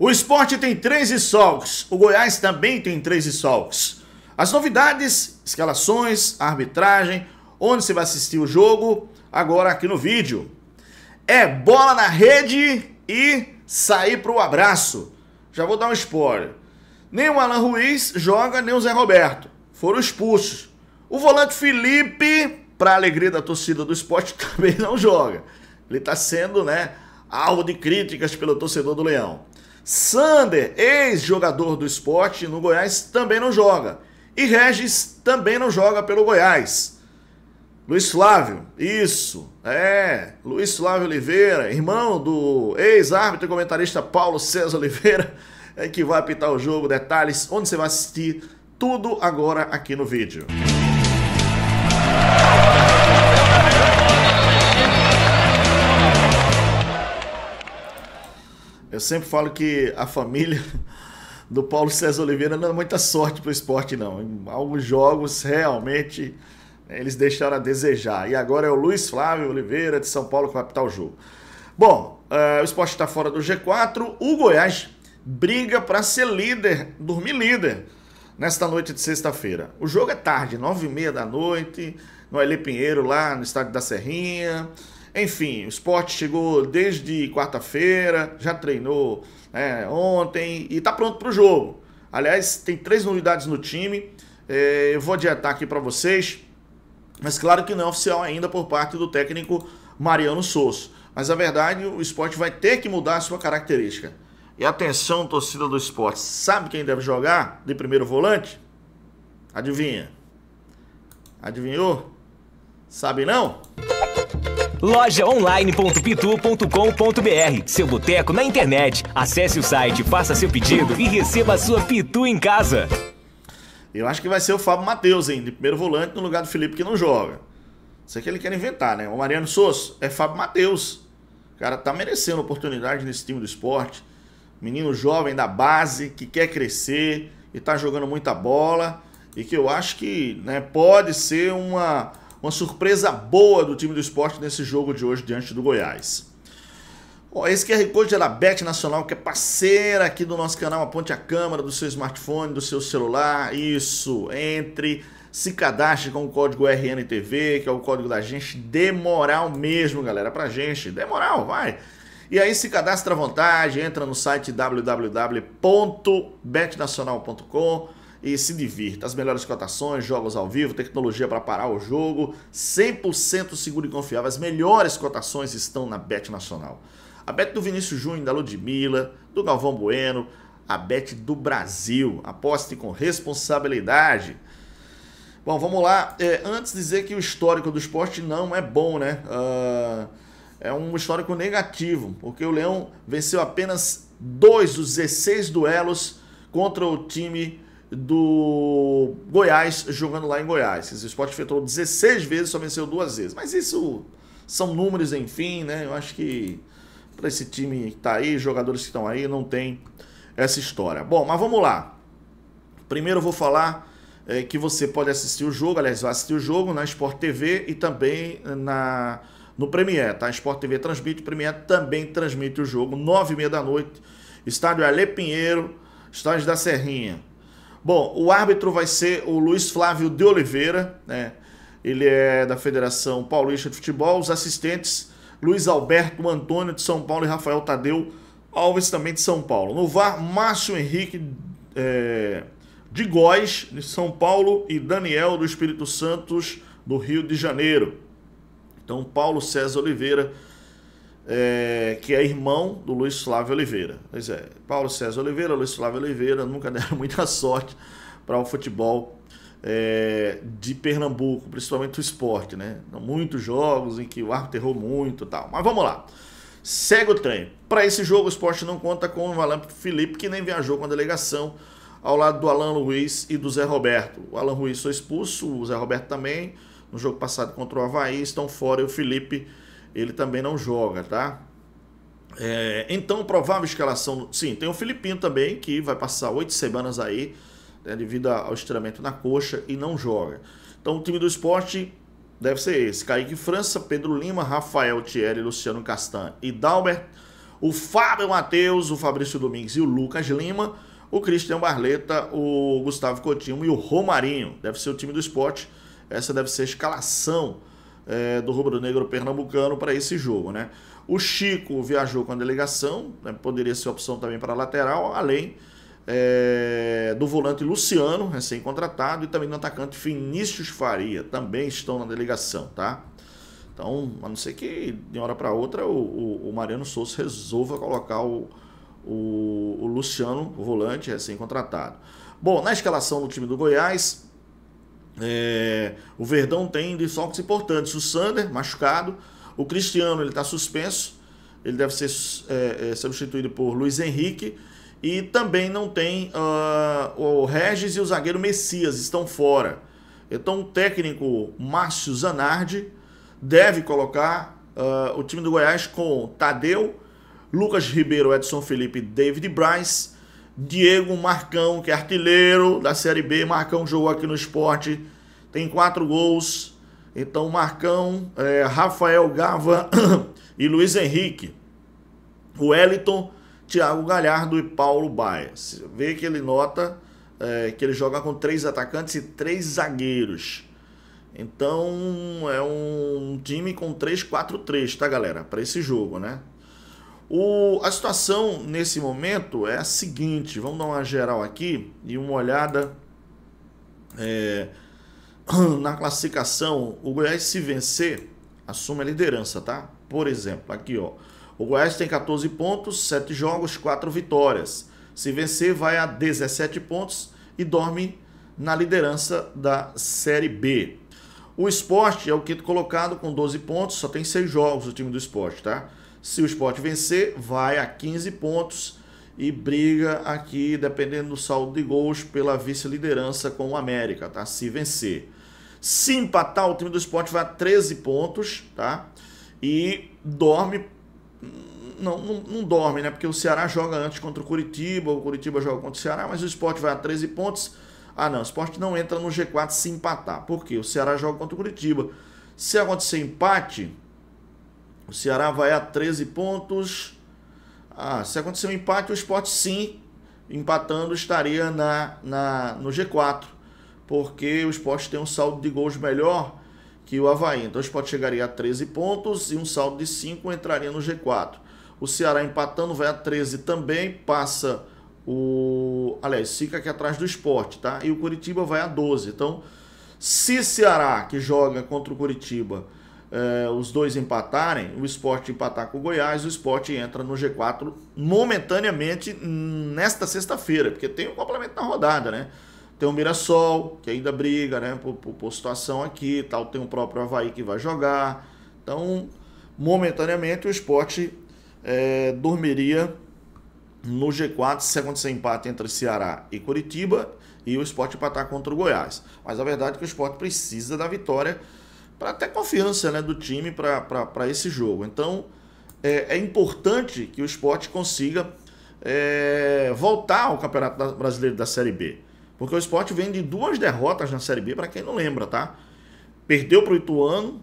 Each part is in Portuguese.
O esporte tem três desfalques, o Goiás também tem três desfalques. As novidades, escalações, arbitragem, onde você vai assistir o jogo, agora aqui no vídeo. É bola na rede e sair para o abraço. Já vou dar um spoiler. Nem o Alan Ruiz joga, nem o Zé Roberto. Foram expulsos. O volante Felipe, para alegria da torcida do esporte, também não joga. Ele está sendo né, alvo de críticas pelo torcedor do Leão. Sander, ex-jogador do esporte no Goiás, também não joga. E Regis também não joga pelo Goiás. Luiz Flávio, isso, é, Luiz Flávio Oliveira, irmão do ex-árbitro e comentarista Paulo César Oliveira, é que vai apitar o jogo, detalhes, onde você vai assistir, tudo agora aqui no vídeo. Eu sempre falo que a família do Paulo César Oliveira não é muita sorte para o esporte, não. Em alguns jogos, realmente, eles deixaram a desejar. E agora é o Luiz Flávio Oliveira, de São Paulo, que vai o jogo. Bom, uh, o esporte está fora do G4. O Goiás briga para ser líder, dormir líder, nesta noite de sexta-feira. O jogo é tarde, nove e meia da noite, no Ali Pinheiro, lá no estádio da Serrinha. Enfim, o esporte chegou desde quarta-feira, já treinou né, ontem e está pronto para o jogo. Aliás, tem três novidades no time. É, eu vou adiantar aqui para vocês, mas claro que não é oficial ainda por parte do técnico Mariano Souza. Mas a verdade, o esporte vai ter que mudar a sua característica. E atenção, torcida do esporte, sabe quem deve jogar de primeiro volante? Adivinha? Adivinhou? Sabe não? lojaonline.pitu.com.br. Seu boteco na internet. Acesse o site, faça seu pedido e receba a sua Pitu em casa. Eu acho que vai ser o Fábio Matheus de primeiro volante no lugar do Felipe que não joga. Isso é que ele quer inventar, né? O Mariano Souza é Fábio Matheus. O cara tá merecendo oportunidade nesse time do esporte. Menino jovem da base que quer crescer e tá jogando muita bola e que eu acho que, né, pode ser uma uma surpresa boa do time do esporte nesse jogo de hoje diante do Goiás. esse QR Code é da Bet Nacional, que é parceira aqui do nosso canal. Aponte a câmera do seu smartphone, do seu celular. Isso, entre, se cadastre com o código RNTV, que é o código da gente. Demoral mesmo, galera, pra gente. Demoral, vai. E aí se cadastra à vontade, entra no site www.betnacional.com e se divirta. As melhores cotações, jogos ao vivo, tecnologia para parar o jogo, 100% seguro e confiável. As melhores cotações estão na Bet Nacional. A Bet do Vinícius Júnior, da Ludmilla, do Galvão Bueno, a Bet do Brasil. Aposte com responsabilidade. Bom, vamos lá. É, antes dizer que o histórico do esporte não é bom, né? Uh, é um histórico negativo, porque o Leão venceu apenas dois dos 16 duelos contra o time do Goiás jogando lá em Goiás. O esporte efetuou 16 vezes, só venceu duas vezes. Mas isso são números, enfim, né? Eu acho que para esse time que tá aí, jogadores que estão aí, não tem essa história. Bom, mas vamos lá. Primeiro eu vou falar é, que você pode assistir o jogo, aliás, vai assistir o jogo na Sport TV e também na no Premier, tá? Sport TV transmite, o Premier também transmite o jogo, nove e meia da noite, estádio Alê Pinheiro, estádio da Serrinha. Bom, o árbitro vai ser o Luiz Flávio de Oliveira, né? Ele é da Federação Paulista de Futebol. Os assistentes, Luiz Alberto Antônio de São Paulo e Rafael Tadeu Alves também de São Paulo. No VAR, Márcio Henrique é, de Góis, de São Paulo, e Daniel do Espírito Santos, do Rio de Janeiro. Então, Paulo César Oliveira é, que é irmão do Luiz Flávio Oliveira. Pois é, Paulo César Oliveira, Luiz Flávio Oliveira nunca deram muita sorte para o futebol é, de Pernambuco, principalmente o esporte, né? Então, muitos jogos em que o árbitro errou muito e tal. Mas vamos lá. Segue o trem. Para esse jogo, o esporte não conta com o Valampo Felipe, que nem viajou com a delegação, ao lado do Alan Luiz e do Zé Roberto. O Alan Luiz foi expulso, o Zé Roberto também, no jogo passado contra o Havaí, estão fora e o Felipe ele também não joga, tá? É, então, provável escalação. Sim, tem o Filipinho também, que vai passar oito semanas aí, né, devido ao estiramento na coxa e não joga. Então, o time do esporte deve ser esse: Kaique França, Pedro Lima, Rafael Thierry, Luciano Castan e Dalbert, o Fábio Matheus, o Fabrício Domingues e o Lucas Lima, o Cristian Barleta, o Gustavo Coutinho e o Romarinho. Deve ser o time do esporte. Essa deve ser a escalação é, do rubro-negro pernambucano para esse jogo. Né? O Chico viajou com a delegação, né? poderia ser opção também para lateral, além é, do volante Luciano, recém-contratado, e também do atacante Vinícius Faria, também estão na delegação, tá? Então, a não ser que de uma hora para outra o, o, o, Mariano Souza resolva colocar o, o Luciano, o volante recém-contratado. Bom, na escalação do time do Goiás, é, o Verdão tem desfalques importantes. O Sander, machucado. O Cristiano, ele está suspenso. Ele deve ser é, é, substituído por Luiz Henrique. E também não tem uh, o Regis e o zagueiro Messias, estão fora. Então o técnico Márcio Zanardi deve colocar uh, o time do Goiás com Tadeu, Lucas Ribeiro, Edson Felipe, David Bryce, Diego Marcão, que é artilheiro da Série B. Marcão jogou aqui no esporte, tem quatro gols. Então, Marcão, é, Rafael Gava e Luiz Henrique. o Wellington, Thiago Galhardo e Paulo Baia. Você vê que ele nota é, que ele joga com três atacantes e três zagueiros. Então, é um time com 3-4-3, tá, galera? Para esse jogo, né? O, a situação nesse momento é a seguinte: vamos dar uma geral aqui e uma olhada é, na classificação. O Goiás, se vencer, assume a liderança, tá? Por exemplo, aqui ó. O Goiás tem 14 pontos, 7 jogos, 4 vitórias. Se vencer, vai a 17 pontos e dorme na liderança da Série B. O esporte é o quinto colocado com 12 pontos, só tem 6 jogos o time do esporte, tá? Se o esporte vencer, vai a 15 pontos e briga aqui, dependendo do saldo de gols, pela vice-liderança com o América, tá? Se vencer. Se empatar, o time do esporte vai a 13 pontos, tá? E dorme. Não, não, não, dorme, né? Porque o Ceará joga antes contra o Curitiba, o Curitiba joga contra o Ceará, mas o esporte vai a 13 pontos. Ah, não, o esporte não entra no G4 se empatar. Por quê? O Ceará joga contra o Curitiba. Se acontecer empate, o Ceará vai a 13 pontos. Ah, se acontecer um empate, o esporte sim, empatando, estaria na, na, no G4. Porque o esporte tem um saldo de gols melhor que o Havaí. Então o esporte chegaria a 13 pontos e um saldo de 5 entraria no G4. O Ceará empatando vai a 13 também, passa o. Aliás, fica aqui atrás do esporte, tá? E o Curitiba vai a 12. Então, se Ceará, que joga contra o Curitiba, eh, os dois empatarem, o esporte empatar com o Goiás, o esporte entra no G4 momentaneamente nesta sexta-feira, porque tem um complemento na rodada, né? Tem o Mirassol, que ainda briga, né? Por, por, por situação aqui tal. Tem o próprio Havaí que vai jogar. Então, momentaneamente, o esporte eh, dormiria no G4 se acontecer empate entre Ceará e Curitiba e o esporte empatar contra o Goiás. Mas a verdade é que o esporte precisa da vitória para até confiança né, do time para esse jogo. Então é, é, importante que o esporte consiga é, voltar ao Campeonato Brasileiro da Série B. Porque o esporte vem de duas derrotas na Série B, para quem não lembra, tá? Perdeu para o Ituano,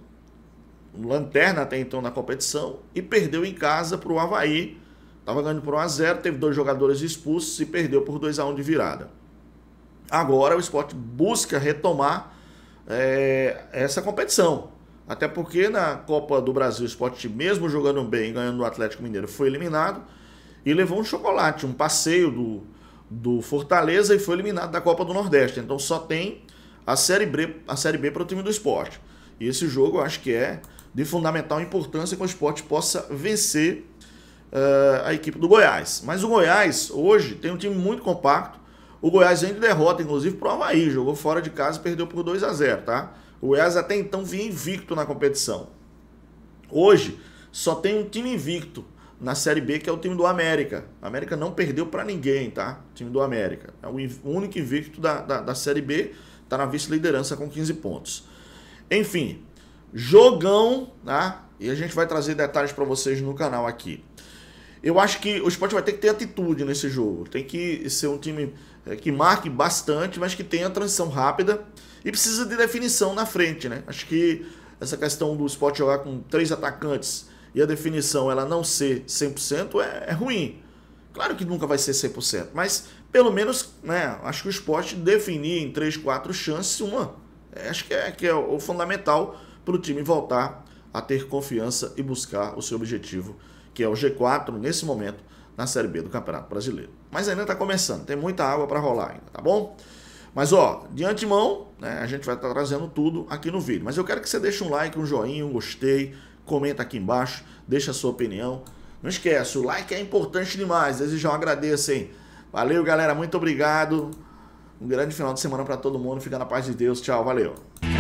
lanterna até então na competição, e perdeu em casa para o Havaí. Estava ganhando por 1x0, teve dois jogadores expulsos e perdeu por 2x1 de virada. Agora o esporte busca retomar é, essa competição. Até porque na Copa do Brasil, o esporte, mesmo jogando bem, ganhando o Atlético Mineiro, foi eliminado e levou um chocolate, um passeio do, do Fortaleza e foi eliminado da Copa do Nordeste. Então só tem a Série B, a série B para o time do esporte. E esse jogo eu acho que é de fundamental importância que o esporte possa vencer uh, a equipe do Goiás. Mas o Goiás hoje tem um time muito compacto, o Goiás ainda derrota, inclusive, para o Havaí. Jogou fora de casa e perdeu por 2 a 0 tá? O Goiás até então vinha invicto na competição. Hoje, só tem um time invicto na Série B, que é o time do América. O América não perdeu para ninguém, tá? O time do América. É o único invicto da, da, da Série B. Está na vice-liderança com 15 pontos. Enfim, jogão, tá? E a gente vai trazer detalhes para vocês no canal aqui. Eu acho que o esporte vai ter que ter atitude nesse jogo. Tem que ser um time é, que marque bastante, mas que tenha transição rápida e precisa de definição na frente, né? Acho que essa questão do esporte jogar com três atacantes e a definição ela não ser 100% é, é ruim. Claro que nunca vai ser 100%, mas pelo menos, né, acho que o esporte definir em três, quatro chances uma. É, acho que é, que é o fundamental para o time voltar a ter confiança e buscar o seu objetivo que é o G4 nesse momento na Série B do Campeonato Brasileiro. Mas ainda está começando, tem muita água para rolar ainda, tá bom? Mas ó, de antemão, né, a gente vai estar tá trazendo tudo aqui no vídeo. Mas eu quero que você deixe um like, um joinha, um gostei, comenta aqui embaixo, deixa a sua opinião. Não esquece, o like é importante demais, desde já agradeço, hein. Valeu, galera, muito obrigado. Um grande final de semana para todo mundo. Fica na paz de Deus. Tchau, valeu.